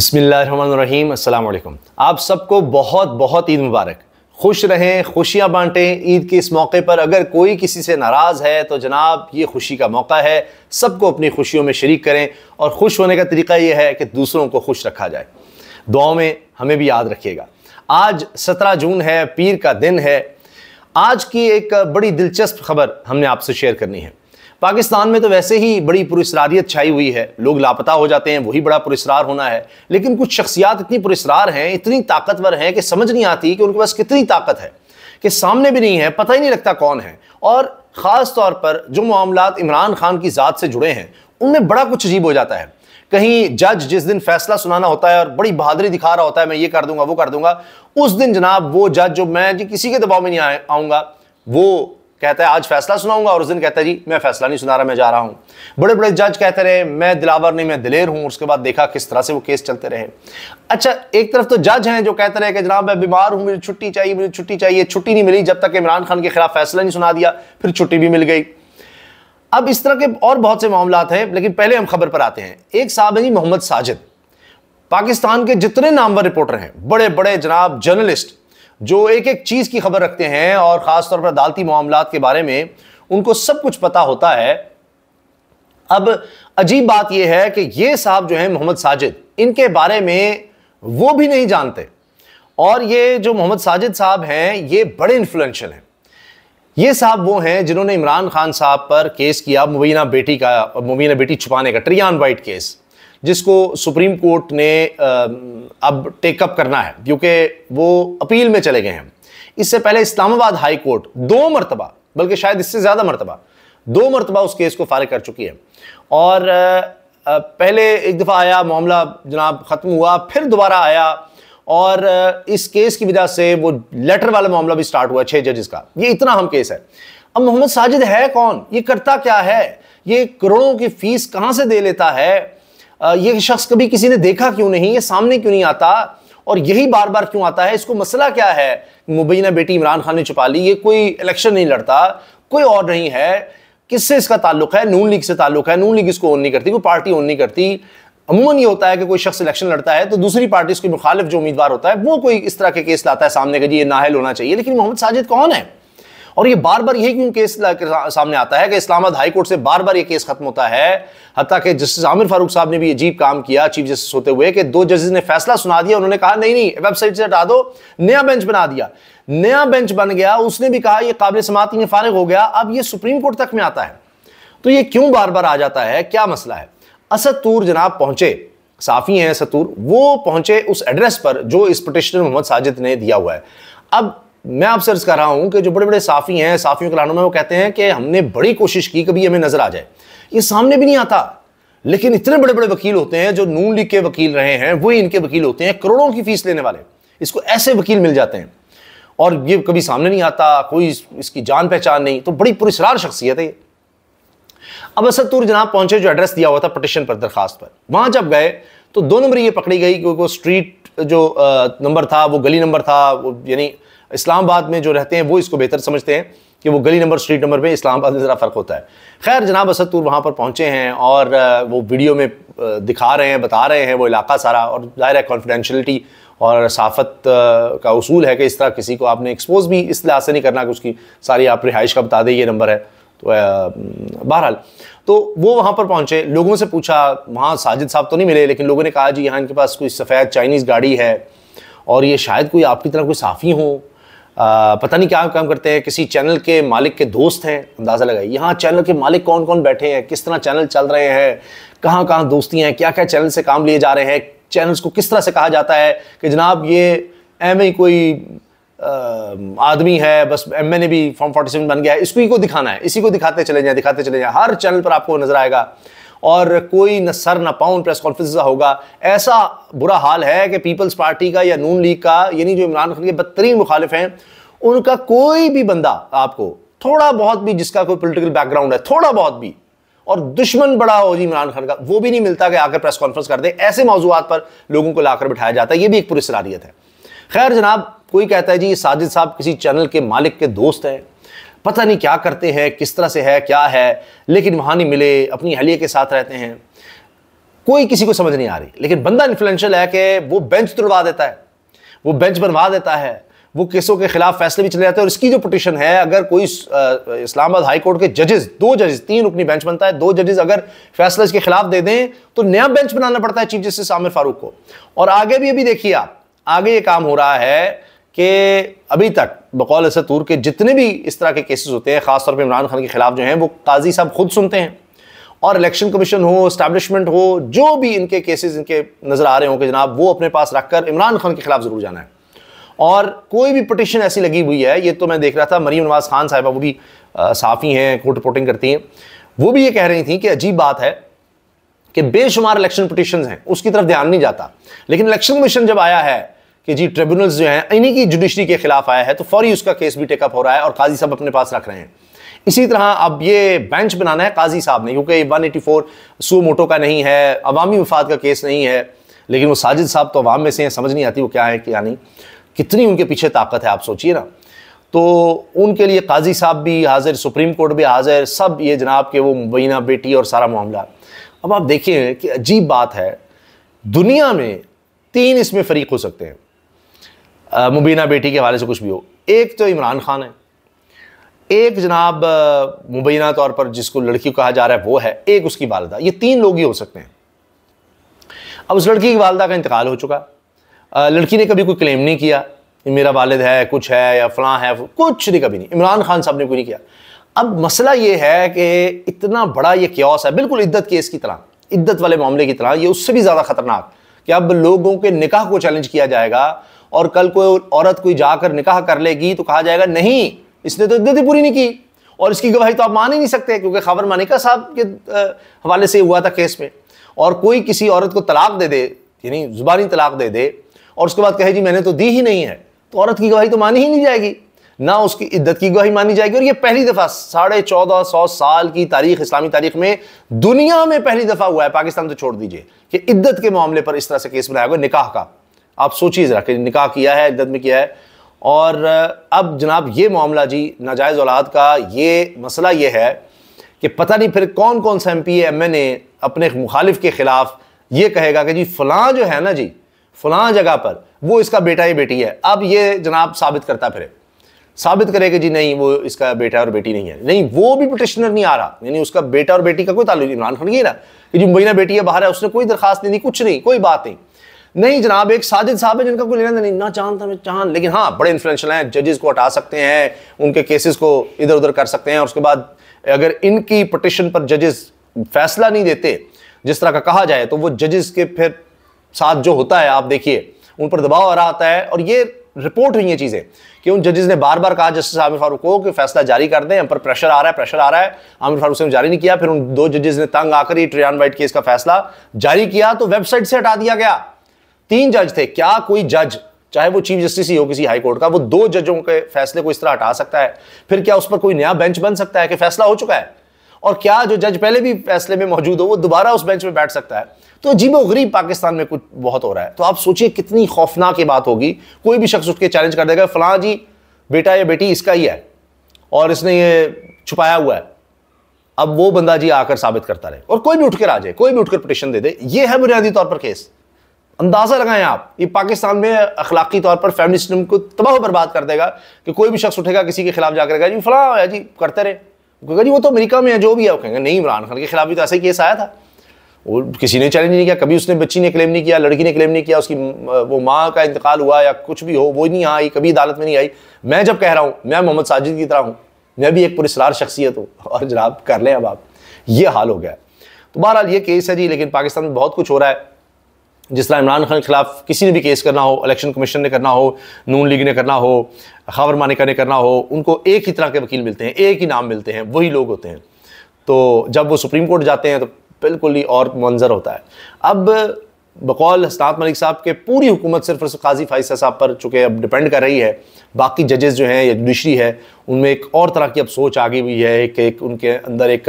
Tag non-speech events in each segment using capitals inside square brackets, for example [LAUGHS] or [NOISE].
बसमीम अल्लाम आप सबको बहुत बहुत ईद मुबारक खुश रहें खुशियाँ बांटें ईद के इस मौके पर अगर कोई किसी से नाराज़ है तो जनाब ये खुशी का मौका है सबको अपनी खुशियों में शरीक करें और खुश होने का तरीका ये है कि दूसरों को खुश रखा जाए दुआओं में हमें भी याद रखिएगा आज सत्रह जून है पीर का दिन है आज की एक बड़ी दिलचस्प खबर हमने आपसे शेयर करनी है पाकिस्तान में तो वैसे ही बड़ी पुरस्रारियत छाई हुई है लोग लापता हो जाते हैं वही बड़ा पुरस्रार होना है लेकिन कुछ शख्सियात इतनी पुरस्रार हैं इतनी ताकतवर हैं कि समझ नहीं आती कि उनके पास कितनी ताकत है कि सामने भी नहीं है पता ही नहीं लगता कौन है और ख़ास तौर पर जो मामला इमरान खान की ज़ात से जुड़े हैं उनमें बड़ा कुछ अजीब हो जाता है कहीं जज जिस दिन फैसला सुनाना होता है और बड़ी बहादुरी दिखा रहा होता है मैं ये कर दूंगा वो कर दूंगा उस दिन जनाब वो जज जो मैं जी किसी के दबाव में नहीं आऊँगा वो कहता है आज फैसला सुनाऊंगा और उस दिन कहता है जी मैं फैसला नहीं सुना रहा मैं जा रहा हूं बड़े बड़े जज कहते रहे मैं दिलावर नहीं मैं दिलेर हूं उसके बाद देखा किस तरह से वो केस चलते रहे अच्छा एक तरफ तो जज हैं जो कहते रहे कि जनाब मैं बीमार हूं मुझे छुट्टी चाहिए मुझे छुट्टी चाहिए छुट्टी नहीं मिली जब तक इमरान खान के खिलाफ फैसला नहीं सुना दिया फिर छुट्टी भी मिल गई अब इस तरह के और बहुत से मामला हैं लेकिन पहले हम खबर पर आते हैं एक साहब है जी मोहम्मद साजिद पाकिस्तान के जितने नामवर रिपोर्टर हैं बड़े बड़े जनाब जर्नलिस्ट जो एक एक चीज़ की खबर रखते हैं और ख़ास तौर पर अदालती मामला के बारे में उनको सब कुछ पता होता है अब अजीब बात यह है कि ये साहब जो है मोहम्मद साजिद इनके बारे में वो भी नहीं जानते और ये जो मोहम्मद साजिद साहब हैं ये बड़े इन्फ्लुएंशियल हैं ये साहब वो हैं जिन्होंने इमरान खान साहब पर केस किया मुबीना बेटी का मुबीना बेटी छुपाने का ट्रियान वाइट केस जिसको सुप्रीम कोर्ट ने अब टेकअप करना है क्योंकि वो अपील में चले गए हैं इससे पहले इस्लामाबाद हाई कोर्ट दो मरतबा बल्कि शायद इससे ज़्यादा मरतबा दो मरतबा उस केस को फारिग कर चुकी है और पहले एक दफ़ा आया मामला जनाब ख़त्म हुआ फिर दोबारा आया और इस केस की वजह से वो लेटर वाला मामला भी स्टार्ट हुआ छह जजेस का ये इतना हम केस है अब मोहम्मद साजिद है कौन ये करता क्या है ये करोड़ों की फीस कहाँ से दे लेता है ये शख्स कभी किसी ने देखा क्यों नहीं ये सामने क्यों नहीं आता और यही बार बार क्यों आता है इसको मसला क्या है मुबैना बेटी इमरान खान ने छुपा ली ये कोई इलेक्शन नहीं लड़ता कोई और नहीं है किससे इसका ताल्लुक है नून लीग से ताल्लुक है नून लीग इसको ओन नहीं करती कोई पार्टी ओन नहीं करती अमूमन ये होता है कि कोई शख्स इलेक्शन लड़ता है तो दूसरी पार्टी उसके मुखालिफ जो उम्मीदवार होता है वो कोई इस तरह के केस लाता है सामने का जी ये नाहल होना चाहिए लेकिन मोहम्मद साजिद कौन है और ये बार बार यही क्यों केस सामने आता है कि इस्लामाबाद हाईकोर्ट से बार बार ये केस खत्म होता है हत्या कि जस्टिस आमिर फारूक साहब ने भी अजीब काम किया चीफ जस्टिस होते हुए कि दो जजेस ने फैसला सुना दिया उन्होंने कहा नहीं नहीं वेबसाइट से हटा दो नया बेंच बना दिया नया बेंच बन गया उसने भी कहा यह काबिल समात में फारग हो गया अब यह सुप्रीम कोर्ट तक में आता है तो यह क्यों बार बार आ जाता है क्या मसला है असतूर जनाब पहुंचे साफी हैं सतूर वो पहुंचे उस एड्रेस पर जो इस पटिशनर मोहम्मद साजिद ने दिया हुआ है अब मैं आप सर्च कर रहा हूं कि जो बड़े बड़े साफ़ी हैं साफ़ियों के लानों में वो कहते हैं कि हमने बड़ी कोशिश की कभी हमें नज़र आ जाए ये सामने भी नहीं आता लेकिन इतने बड़े बड़े वकील होते हैं जो नून लीग के वकील रहे हैं वही इनके वकील होते हैं करोड़ों की फीस लेने वाले इसको ऐसे वकील मिल जाते हैं और ये कभी सामने नहीं आता कोई इसकी जान पहचान नहीं तो बड़ी पुरस्कार शख्सियत है ये अब असदतूर जनाब पहुंचे जो एड्रेस दिया हुआ था पटिशन पर दरखास्त पर वहां जब गए तो दो नंबर ये पकड़ी गई क्योंकि वो स्ट्रीट जो नंबर था वो गली नंबर था वो यानी इस्लामाबाद में जो रहते हैं वो इसको बेहतर समझते हैं कि वो गली नंबर स्ट्रीट नंबर में इस्लामाबाद में ज़रा फ़र्क होता है खैर जनाब असदपुर वहाँ पर पहुँचे हैं और वो वीडियो में दिखा रहे हैं बता रहे हैं वो इलाका सारा और ज़ाहिर है कॉन्फिडेंशलिटी और साफत का उसूल है कि इस तरह किसी को आपने एक्सपोज भी इस लिहाज से नहीं करना कि उसकी सारी आप रिहाइश का बता दें ये नंबर है तो बहरहाल तो वो वहाँ पर पहुँचे लोगों से पूछा वहाँ साजिद साहब तो नहीं मिले लेकिन लोगों ने कहा जी यहाँ इनके पास कोई सफ़ेद चाइनीज़ गाड़ी है और ये शायद कोई आपकी तरह कोई साफ़ी हों पता नहीं क्या काम करते हैं किसी चैनल के मालिक के दोस्त हैं अंदाज़ा लगाए यहाँ चैनल के मालिक कौन कौन बैठे हैं किस तरह चैनल चल रहे हैं कहाँ कहाँ दोस्ती हैं क्या क्या चैनल से काम लिए जा रहे हैं चैनल्स को किस तरह से कहा जाता है कि जनाब ये एम ही कोई आदमी है बस एम ने भी फॉर्म फोर्टी बन गया है इसको ही को दिखाना है इसी को दिखाते चले जाए दिखाते चले जाए हर चैनल पर आपको नज़र आएगा और कोई न सर न पाउन प्रेस कॉन्फ्रेंस होगा ऐसा बुरा हाल है कि पीपल्स पार्टी का या नून लीग का यानी जो इमरान खान के बदतरीन मुखालिफ हैं उनका कोई भी बंदा आपको थोड़ा बहुत भी जिसका कोई पोलिटिकल बैकग्राउंड है थोड़ा बहुत भी और दुश्मन बड़ा हो जी इमरान खान का वो भी नहीं मिलता कि आकर प्रेस कॉन्फ्रेंस कर दे ऐसे मौजूद पर लोगों को लाकर बिठाया जाता है ये भी एक पुरस्रारियत है खैर जनाब कोई कहता है जी साजिद साहब किसी चैनल के मालिक के दोस्त हैं पता नहीं क्या करते हैं किस तरह से है क्या है लेकिन वहाँ नहीं मिले अपनी हलिए के साथ रहते हैं कोई किसी को समझ नहीं आ रही लेकिन बंदा इन्फ्लुएंशियल है कि वो बेंच तुड़वा देता है वो बेंच बनवा देता है वो केसों के खिलाफ फैसले भी चले जाते हैं और इसकी जो पटिशन है अगर कोई इस्लामाबाद हाई कोर्ट के जजेस दो जजेस तीन रुकनी बेंच बनता है दो जजेस अगर फैसला इसके खिलाफ दे दें तो नया बेंच बनाना पड़ता है चीफ जस्टिस आमिर फारूक को और आगे भी अभी देखिए आप आगे ये काम हो रहा है कि अभी तक बकौल असतूर के जितने भी इस तरह के केसेस होते हैं ख़ासतौर पर इमरान खान के ख़िलाफ़ जो हैं वो काजी साहब खुद सुनते हैं और इलेक्शन कमीशन हो इस्टेब्लिशमेंट हो जो भी इनके केसेस इनके नज़र आ रहे हों के जनाब वो अपने पास रख कर इमरान खान के ख़िलाफ़ ज़रूर जाना है और कोई भी पटिशन ऐसी लगी हुई है ये तो मैं देख रहा था मरीम नवाज़ खान साहबा वो भी साफ़ी हैं कोर्ट रिपोर्टिंग करती हैं वो भी ये कह रही थी कि अजीब बात है कि बेशुमार इलेक्शन पटिशन हैं उसकी तरफ ध्यान नहीं जाता लेकिन इलेक्शन कमीशन जब आया है कि जी ट्रिब्यूनल्स जो हैं इन्हीं की जुडिशरी के खिलाफ आया है तो फौरी उसका केस भी टेकअप हो रहा है और काजी साहब अपने पास रख रहे हैं इसी तरह अब ये बेंच बनाना है काजी साहब ने क्योंकि one eighty four suo motu का नहीं है अवामी मफाद का केस नहीं है लेकिन वो साजिद साहब तो अवाम में से हैं समझ नहीं आती वो क्या है क्या नहीं कितनी उनके पीछे ताकत है आप सोचिए ना तो उनके लिए काजी साहब भी हाजिर सुप्रीम कोर्ट भी हाजिर सब ये जनाब के वो मुबैना बेटी और सारा मामला अब आप देखिए कि अजीब बात है दुनिया में तीन इसमें फरीक हो सकते हैं मुबीना बेटी के हवाले से कुछ भी हो एक तो इमरान खान है एक जनाब मुबीना तौर पर जिसको लड़की कहा जा रहा है वो है एक उसकी वालदा ये तीन लोग ही हो सकते हैं अब उस लड़की की वालदा का इंतकाल हो चुका लड़की ने कभी कोई क्लेम नहीं किया मेरा वालद है कुछ है या फलां है कुछ नहीं कभी नहीं इमरान खान साहब ने कोई नहीं किया अब मसला ये है कि इतना बड़ा ये क्योस है बिल्कुल इद्दत केस की तरह इद्दत वाले मामले की तरह ये उससे भी ज़्यादा ख़तरनाक कि अब लोगों के निकाह को चैलेंज किया जाएगा और कल कोई औरत कोई जाकर निकाह कर लेगी तो कहा जाएगा नहीं इसने तो इद्दत ही पूरी नहीं की और इसकी गवाही तो आप मान ही नहीं सकते क्योंकि खबर मानिका साहब के हवाले से हुआ था केस में और कोई किसी औरत को तलाक दे दे यानी ज़ुबानी तलाक दे दे और उसके बाद कहे जी मैंने तो दी ही नहीं है तो औरत की गवाही तो मानी ही नहीं जाएगी ना उसकी इद्दत की गवाही मानी जाएगी और ये पहली दफ़ा साढ़े चौदह सौ साल की तारीख इस्लामी तारीख में दुनिया में पहली दफ़ा हुआ है पाकिस्तान तो छोड़ दीजिए कि इद्दत के मामले पर इस तरह से केस बनाया गया निकाह का आप सोचिए ज़रा कि निकाह किया है इद्दत में किया है और अब जनाब ये मामला जी नाजायज़ औलाद का ये मसला ये है कि पता नहीं फिर कौन कौन सा M P M N A अपने मुखालिफ के ख़िलाफ़ ये कहेगा कि जी फलां जो है ना जी फलां जगह पर वो इसका बेटा या बेटी है अब ये जनाब साबित करता फिर साबित करे कि जी नहीं वो इसका बेटा और बेटी नहीं है नहीं वो भी पटिशनर नहीं आ रहा यानी उसका बेटा और बेटी का कोई ताल्लुक इमरान खान ये ना कि जो मुबैना बेटी है बाहर है उसने कोई दरखास्त नहीं दी कुछ नहीं कोई बात नहीं नहीं जनाब एक साजिद साहब है जिनका कोई लेना नहीं ना चांद था मैं चांद लेकिन हाँ बड़े इन्फ्लुएंशियल हैं जजेस को हटा सकते हैं उनके केसेस को इधर उधर कर सकते हैं और उसके बाद अगर इनकी पटिशन पर जजेस फैसला नहीं देते जिस तरह का कहा जाए तो वो जजेस के फिर साथ जो होता है आप देखिए उन पर दबाव आ रहा आता है और ये रिपोर्ट हुई है चीज़ें कि उन जजेस ने बार बार कहा जस्टिस आमिर फारूक को कि फैसला जारी कर दें हम पर प्रेशर आ रहा है प्रेशर आ रहा है आमिर फारूक से जारी नहीं किया फिर उन दो जजेस ने तंग आकर ही ट्रियान वाइट केस का फैसला जारी किया तो वेबसाइट से हटा दिया गया तीन जज थे क्या कोई जज चाहे वो चीफ जस्टिस ही हो किसी हाई कोर्ट का वो दो जजों के फैसले को इस तरह हटा सकता है फिर क्या उस पर कोई नया बेंच बन सकता है कि फैसला हो चुका है और क्या जो जज पहले भी फैसले में मौजूद हो वो दोबारा उस बेंच में बैठ सकता है तो अजीब गरीब पाकिस्तान में कुछ बहुत हो रहा है तो आप सोचिए कितनी खौफनाक ये बात होगी कोई भी शख्स उसके चैलेंज कर देगा फलां जी बेटा या बेटी इसका ही है और इसने ये छुपाया हुआ है अब वो बंदा जी आकर साबित करता रहे और कोई भी उठकर आ जाए कोई भी उठकर पटिशन दे दे ये है बुनियादी तौर पर केस अंदाज़ा लगाएं आप ये पाकिस्तान में अखलाकी तौर पर फैमिली सिस्टम को तबाह बर्बाद कर देगा कि कोई भी शख्स उठेगा किसी के खिलाफ जाकर जी फला जी करते रहे कहेगा जी वो तो अमेरिका में है जो भी है वो कहेंगे नहीं इमरान खान के खिलाफ भी तो ऐसा ही केस आया था वो किसी ने चैलेंज नहीं किया कभी उसने बच्ची ने क्लेम नहीं किया लड़की ने क्लेम नहीं किया उसकी वो माँ का इंतकाल हुआ या कुछ भी हो वो नहीं आई कभी अदालत में नहीं आई मैं जब कह रहा हूँ मैं मोहम्मद साजिद की तरह हूँ मैं भी एक पुरस्कार शख्सियत हूँ [LAUGHS] और जनाब कर लें अब आप ये हाल हो गया है तो बहरहाल ये केस है जी लेकिन पाकिस्तान में बहुत कुछ हो रहा है जिस तरह इमरान खान के खिलाफ किसी ने भी केस करना हो इलेक्शन कमीशन ने करना हो नून लीग ने करना हो खबर मानिका ने करना हो उनको एक ही तरह के वकील मिलते हैं एक ही नाम मिलते हैं वही लोग होते हैं तो जब वो सुप्रीम कोर्ट जाते हैं तो बिल्कुल ही और मंजर होता है अब बकौल हसनात मलिक साहब के पूरी हुकूमत सिर्फ काजी फाइसा साहब पर चूँकि अब डिपेंड कर रही है बाकी जजेस जो हैं या जुडिशरी है उनमें एक और तरह की अब सोच आ गई हुई है कि एक उनके अंदर एक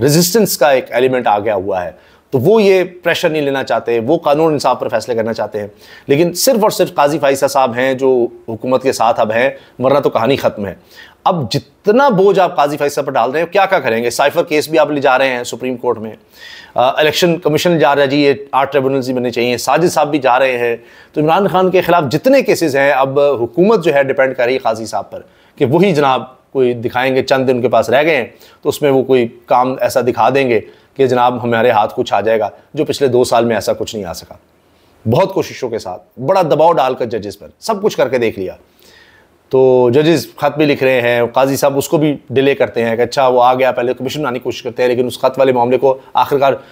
रजिस्टेंस का एक एलिमेंट आ गया हुआ है तो वो ये प्रेशर नहीं लेना चाहते वो कानून इंसाफ पर फैसले करना चाहते हैं लेकिन सिर्फ और सिर्फ काजी फाइसा साहब हैं जो हुकूमत के साथ अब हैं वरना तो कहानी ख़त्म है अब जितना बोझ आप काजी फाइसा पर डाल रहे हैं क्या क्या करेंगे साइफर केस भी आप ले जा रहे हैं सुप्रीम कोर्ट में इलेक्शन कमीशन जा रहा है जी ये आठ ट्रिब्यूनल भी बनने चाहिए साजिद साहब भी जा रहे हैं तो इमरान खान के खिलाफ जितने केसेज हैं अब हुकूमत जो है डिपेंड कर रही है काजी साहब पर कि वही जनाब कोई दिखाएंगे चंद दिन उनके पास रह गए हैं तो उसमें वो कोई काम ऐसा दिखा देंगे कि जनाब हमारे हाथ कुछ आ जाएगा जो पिछले दो साल में ऐसा कुछ नहीं आ सका बहुत कोशिशों के साथ बड़ा दबाव डालकर जजेस पर सब कुछ करके देख लिया तो जजेस ख़त भी लिख रहे हैं काजी साहब उसको भी डिले करते हैं कि अच्छा वो आ गया पहले कमीशन तो बनाने की कोशिश करते हैं लेकिन उस ख़त वाले मामले को आखिरकार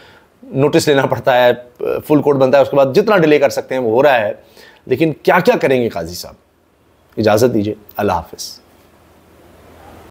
नोटिस लेना पड़ता है फुल कोर्ट बनता है उसके बाद जितना डिले कर सकते हैं वो हो रहा है लेकिन क्या क्या करेंगे काजी साहब इजाज़त दीजिए अल्लाह हाफिज़